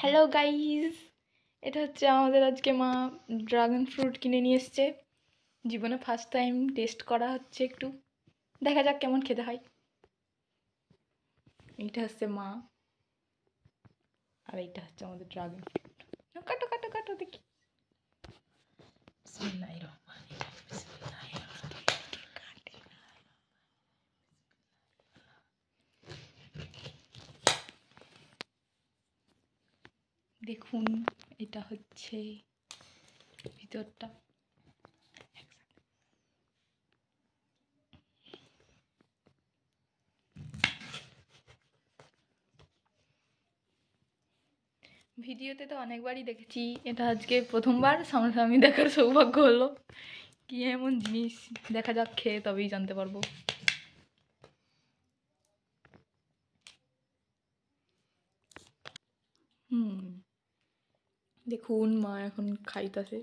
hello guys এটা হচ্ছে আমাদের আজকে মা ড্রাগন ফ্রুট কিনে নিয়ে এসছে জীবনে ফার্স্ট টাইম টেস্ট করা হচ্ছে একটু দেখা যাক কেমন খেতে হয় এইটা হচ্ছে মা আর এইটা হচ্ছে আমাদের ড্রাগন ফ্রুট কাটো কাটো কাটো দেখি দেখুন এটা হচ্ছে ভিতরটা ভিডিওতে তো অনেকবারই দেখেছি এটা আজকে প্রথমবার সামনাসামনি দেখার সৌভাগ্য হলো কি এমন জিনিস দেখা যাক খেয়ে তবেই জানতে পারবো হুম দেখুন মা এখন খাইতাছে